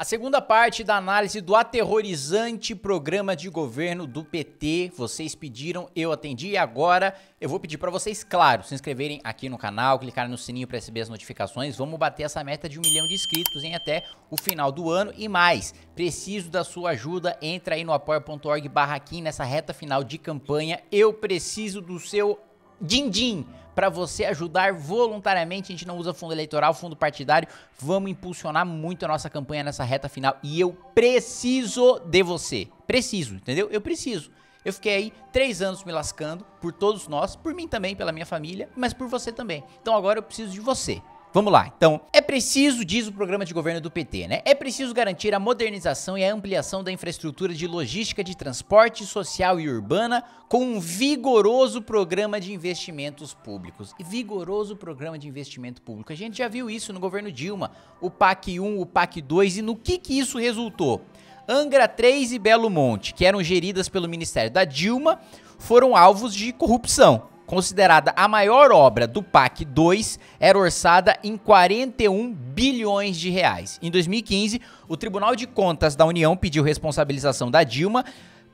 A segunda parte da análise do aterrorizante programa de governo do PT, vocês pediram, eu atendi e agora eu vou pedir para vocês, claro, se inscreverem aqui no canal, clicar no sininho para receber as notificações, vamos bater essa meta de um milhão de inscritos em até o final do ano e mais. Preciso da sua ajuda, entra aí no apoia.org barra aqui nessa reta final de campanha, eu preciso do seu din-din para você ajudar voluntariamente. A gente não usa fundo eleitoral, fundo partidário. Vamos impulsionar muito a nossa campanha nessa reta final. E eu preciso de você. Preciso, entendeu? Eu preciso. Eu fiquei aí três anos me lascando por todos nós, por mim também, pela minha família, mas por você também. Então agora eu preciso de você. Vamos lá, então, é preciso, diz o programa de governo do PT, né? É preciso garantir a modernização e a ampliação da infraestrutura de logística de transporte social e urbana com um vigoroso programa de investimentos públicos. E vigoroso programa de investimento público. A gente já viu isso no governo Dilma, o PAC 1, o PAC 2 e no que que isso resultou? Angra 3 e Belo Monte, que eram geridas pelo Ministério da Dilma, foram alvos de corrupção considerada a maior obra do PAC 2, era orçada em 41 bilhões de reais. Em 2015, o Tribunal de Contas da União pediu responsabilização da Dilma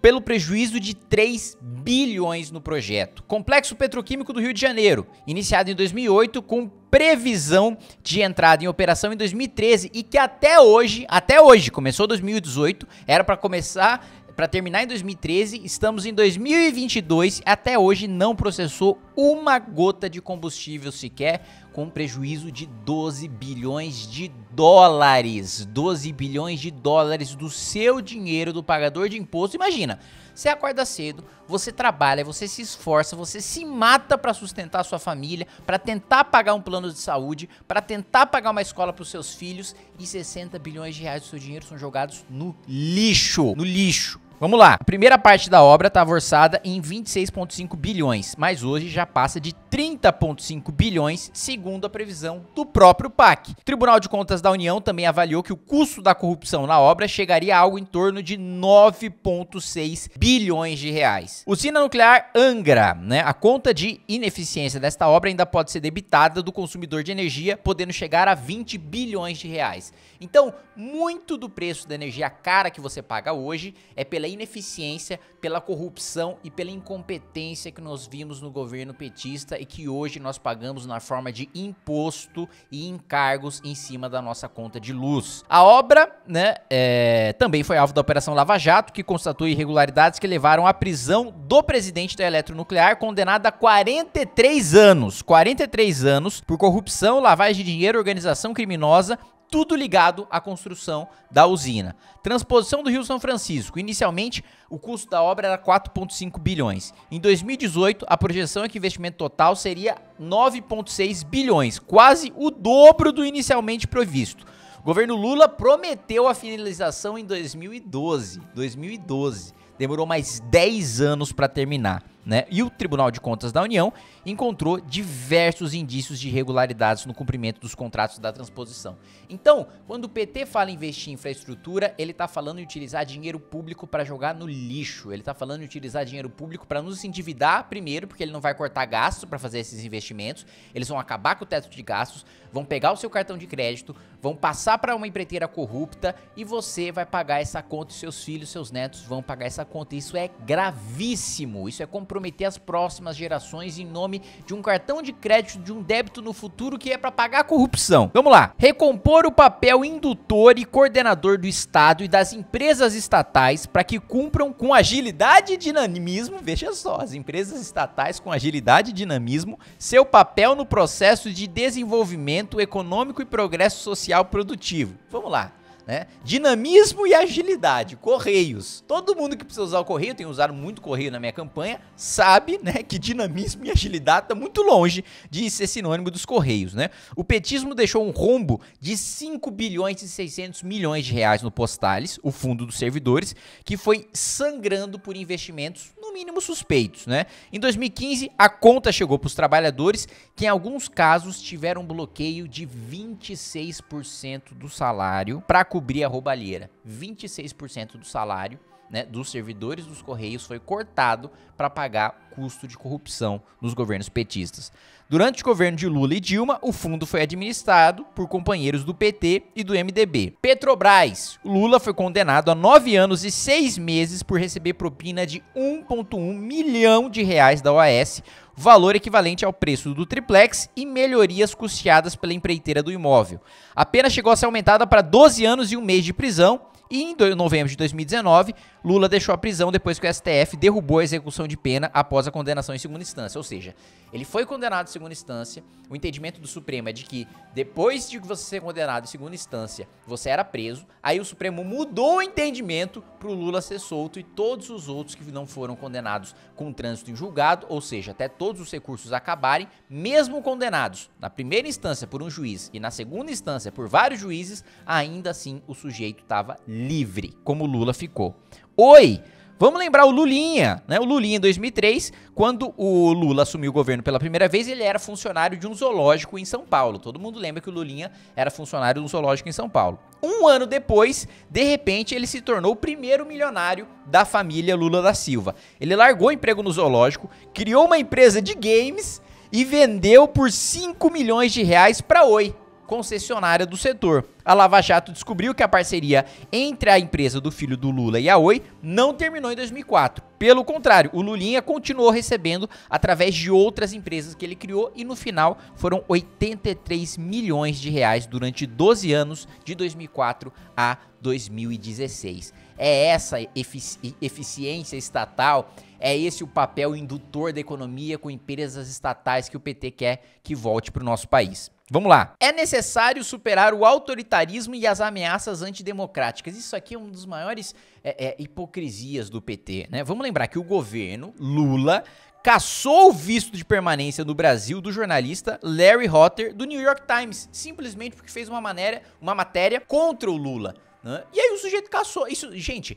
pelo prejuízo de 3 bilhões no projeto. Complexo Petroquímico do Rio de Janeiro, iniciado em 2008 com previsão de entrada em operação em 2013 e que até hoje, até hoje, começou 2018, era para começar para terminar em 2013, estamos em 2022, até hoje não processou uma gota de combustível sequer, com prejuízo de 12 bilhões de dólares. 12 bilhões de dólares do seu dinheiro do pagador de imposto. Imagina, você acorda cedo, você trabalha, você se esforça, você se mata para sustentar a sua família, para tentar pagar um plano de saúde, para tentar pagar uma escola para os seus filhos e 60 bilhões de reais do seu dinheiro são jogados no lixo, no lixo. Vamos lá. A primeira parte da obra estava tá orçada em 26,5 bilhões, mas hoje já passa de 30,5 bilhões, segundo a previsão do próprio PAC. O Tribunal de Contas da União também avaliou que o custo da corrupção na obra chegaria a algo em torno de 9,6 bilhões de reais. Usina nuclear Angra, né? A conta de ineficiência desta obra ainda pode ser debitada do consumidor de energia, podendo chegar a 20 bilhões de reais. Então, muito do preço da energia cara que você paga hoje é pela pela ineficiência, pela corrupção e pela incompetência que nós vimos no governo petista e que hoje nós pagamos na forma de imposto e encargos em cima da nossa conta de luz. A obra, né, é, também foi alvo da Operação Lava Jato, que constatou irregularidades que levaram à prisão do presidente da Eletronuclear, condenado a 43 anos, 43 anos por corrupção, lavagem de dinheiro, organização criminosa tudo ligado à construção da usina. Transposição do Rio São Francisco. Inicialmente, o custo da obra era 4,5 bilhões. Em 2018, a projeção é que o investimento total seria 9,6 bilhões, quase o dobro do inicialmente previsto. O governo Lula prometeu a finalização em 2012. 2012. Demorou mais 10 anos para terminar. Né? E o Tribunal de Contas da União encontrou diversos indícios de irregularidades no cumprimento dos contratos da transposição. Então, quando o PT fala em investir em infraestrutura, ele está falando em utilizar dinheiro público para jogar no lixo. Ele está falando em utilizar dinheiro público para nos endividar primeiro, porque ele não vai cortar gastos para fazer esses investimentos. Eles vão acabar com o teto de gastos, vão pegar o seu cartão de crédito, vão passar para uma empreiteira corrupta e você vai pagar essa conta e seus filhos, seus netos vão pagar essa conta. Isso é gravíssimo. Isso é comprometido comprometer as próximas gerações em nome de um cartão de crédito, de um débito no futuro que é para pagar a corrupção. Vamos lá. Recompor o papel indutor e coordenador do Estado e das empresas estatais para que cumpram com agilidade e dinamismo, veja só, as empresas estatais com agilidade e dinamismo, seu papel no processo de desenvolvimento econômico e progresso social produtivo. Vamos lá né? Dinamismo e agilidade, correios. Todo mundo que precisa usar o correio, tem usado muito correio na minha campanha, sabe, né, que dinamismo e agilidade tá muito longe de ser sinônimo dos correios, né? O petismo deixou um rombo de 5 bilhões e 600 milhões de reais no Postales, o fundo dos servidores, que foi sangrando por investimentos mínimo suspeitos, né? Em 2015, a conta chegou para os trabalhadores que em alguns casos tiveram bloqueio de 26% do salário para cobrir a roubalheira. 26% do salário né, dos servidores dos Correios foi cortado para pagar custo de corrupção nos governos petistas. Durante o governo de Lula e Dilma, o fundo foi administrado por companheiros do PT e do MDB. Petrobras. Lula foi condenado a nove anos e seis meses por receber propina de 1,1 milhão de reais da OAS, valor equivalente ao preço do triplex e melhorias custeadas pela empreiteira do imóvel. A pena chegou a ser aumentada para 12 anos e um mês de prisão e em novembro de 2019, Lula deixou a prisão depois que o STF derrubou a execução de pena após a condenação em segunda instância. Ou seja, ele foi condenado em segunda instância. O entendimento do Supremo é de que depois de você ser condenado em segunda instância, você era preso. Aí o Supremo mudou o entendimento para o Lula ser solto e todos os outros que não foram condenados com trânsito em julgado, ou seja, até todos os recursos acabarem, mesmo condenados na primeira instância por um juiz e na segunda instância por vários juízes, ainda assim o sujeito estava livre livre, como Lula ficou. Oi! Vamos lembrar o Lulinha, né? O Lulinha em 2003, quando o Lula assumiu o governo pela primeira vez, ele era funcionário de um zoológico em São Paulo. Todo mundo lembra que o Lulinha era funcionário de um zoológico em São Paulo. Um ano depois, de repente, ele se tornou o primeiro milionário da família Lula da Silva. Ele largou o emprego no zoológico, criou uma empresa de games e vendeu por 5 milhões de reais para Oi concessionária do setor. A Lava Jato descobriu que a parceria entre a empresa do filho do Lula e a Oi não terminou em 2004. Pelo contrário, o Lulinha continuou recebendo através de outras empresas que ele criou e no final foram 83 milhões de reais durante 12 anos de 2004 a 2016. É essa efici eficiência estatal, é esse o papel indutor da economia com empresas estatais que o PT quer que volte para o nosso país. Vamos lá. É necessário superar o autoritarismo e as ameaças antidemocráticas. Isso aqui é um dos maiores é, é, hipocrisias do PT, né? Vamos lembrar que o governo, Lula, caçou o visto de permanência no Brasil do jornalista Larry Hotter do New York Times, simplesmente porque fez uma matéria, uma matéria contra o Lula. Né? E aí o sujeito caçou. Isso, gente,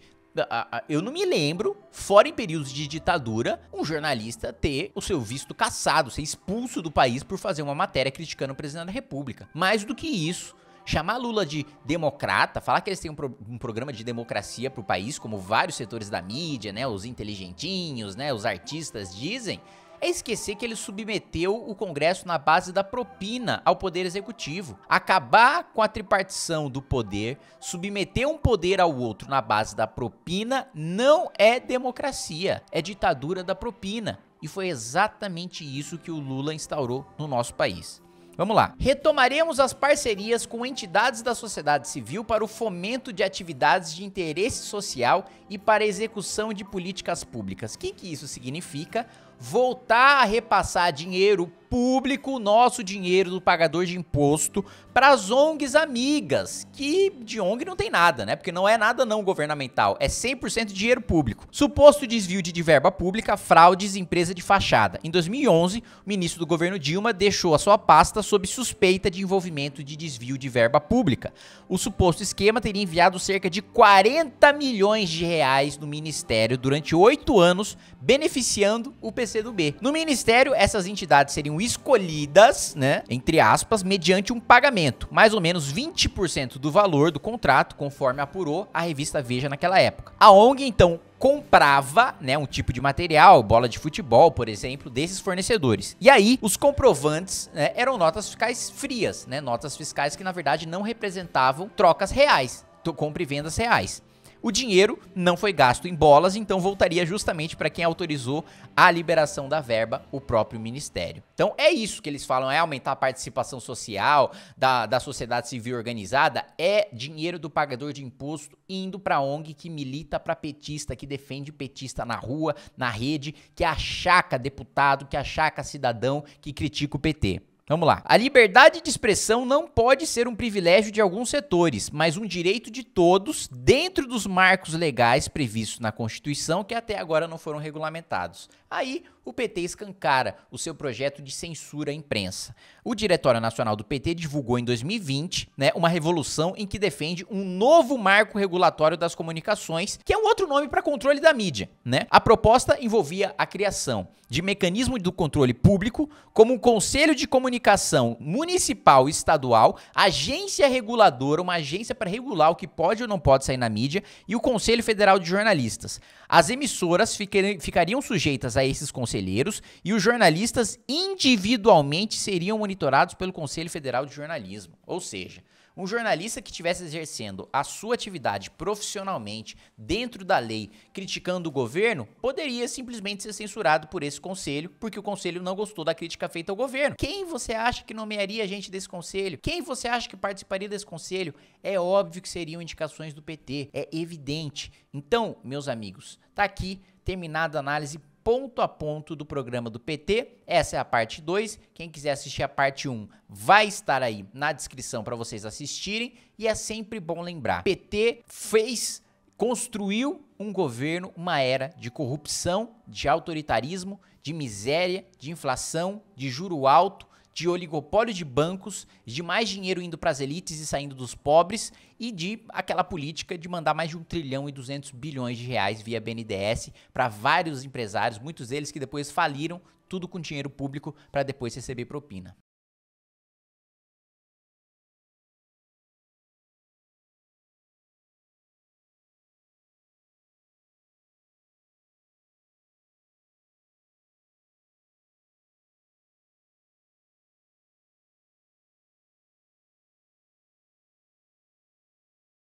eu não me lembro, fora em períodos de ditadura, um jornalista ter o seu visto caçado, ser expulso do país por fazer uma matéria criticando o presidente da República. Mais do que isso, chamar Lula de democrata, falar que eles têm um, pro, um programa de democracia para o país, como vários setores da mídia, né, os inteligentinhos, né, os artistas dizem, é esquecer que ele submeteu o Congresso na base da propina ao Poder Executivo. Acabar com a tripartição do poder, submeter um poder ao outro na base da propina, não é democracia, é ditadura da propina. E foi exatamente isso que o Lula instaurou no nosso país. Vamos lá. Retomaremos as parcerias com entidades da sociedade civil para o fomento de atividades de interesse social e para execução de políticas públicas. O que, que isso significa? voltar a repassar dinheiro público, nosso dinheiro do pagador de imposto, para as ONGs amigas, que de ONG não tem nada, né? Porque não é nada não governamental, é 100% dinheiro público. Suposto desvio de verba pública, fraudes e empresa de fachada. Em 2011, o ministro do governo Dilma deixou a sua pasta sob suspeita de envolvimento de desvio de verba pública. O suposto esquema teria enviado cerca de 40 milhões de reais no ministério durante oito anos, beneficiando o PC PCdoB. No ministério, essas entidades seriam escolhidas, né, entre aspas, mediante um pagamento, mais ou menos 20% do valor do contrato, conforme apurou a revista Veja naquela época. A ONG então comprava, né, um tipo de material, bola de futebol, por exemplo, desses fornecedores. E aí, os comprovantes né, eram notas fiscais frias, né, notas fiscais que na verdade não representavam trocas reais compras e vendas reais. O dinheiro não foi gasto em bolas, então voltaria justamente para quem autorizou a liberação da verba, o próprio ministério. Então é isso que eles falam, é aumentar a participação social da, da sociedade civil organizada, é dinheiro do pagador de imposto indo para ONG que milita para petista, que defende petista na rua, na rede, que é achaca deputado, que é achaca cidadão, que critica o PT. Vamos lá. A liberdade de expressão não pode ser um privilégio de alguns setores, mas um direito de todos dentro dos marcos legais previstos na Constituição que até agora não foram regulamentados. Aí, o PT escancara o seu projeto de censura à imprensa. O Diretório Nacional do PT divulgou em 2020 né, uma revolução em que defende um novo marco regulatório das comunicações, que é um outro nome para controle da mídia. Né? A proposta envolvia a criação de mecanismo do controle público como um conselho de comunicação comunicação municipal e estadual, agência reguladora, uma agência para regular o que pode ou não pode sair na mídia, e o Conselho Federal de Jornalistas. As emissoras ficariam sujeitas a esses conselheiros e os jornalistas individualmente seriam monitorados pelo Conselho Federal de Jornalismo. Ou seja, um jornalista que estivesse exercendo a sua atividade profissionalmente dentro da lei, criticando o governo, poderia simplesmente ser censurado por esse conselho, porque o conselho não gostou da crítica feita ao governo. Quem você acha que nomearia gente desse conselho? Quem você acha que participaria desse conselho? É óbvio que seriam indicações do PT, é evidente. Então, meus amigos, tá aqui terminada a análise ponto a ponto do programa do PT. Essa é a parte 2. Quem quiser assistir a parte 1 um, vai estar aí na descrição para vocês assistirem. E é sempre bom lembrar: PT fez, construiu um governo, uma era de corrupção, de autoritarismo, de miséria, de inflação, de juro alto de oligopólio de bancos, de mais dinheiro indo para as elites e saindo dos pobres e de aquela política de mandar mais de um trilhão e 200 bilhões de reais via BNDES para vários empresários, muitos deles que depois faliram, tudo com dinheiro público para depois receber propina.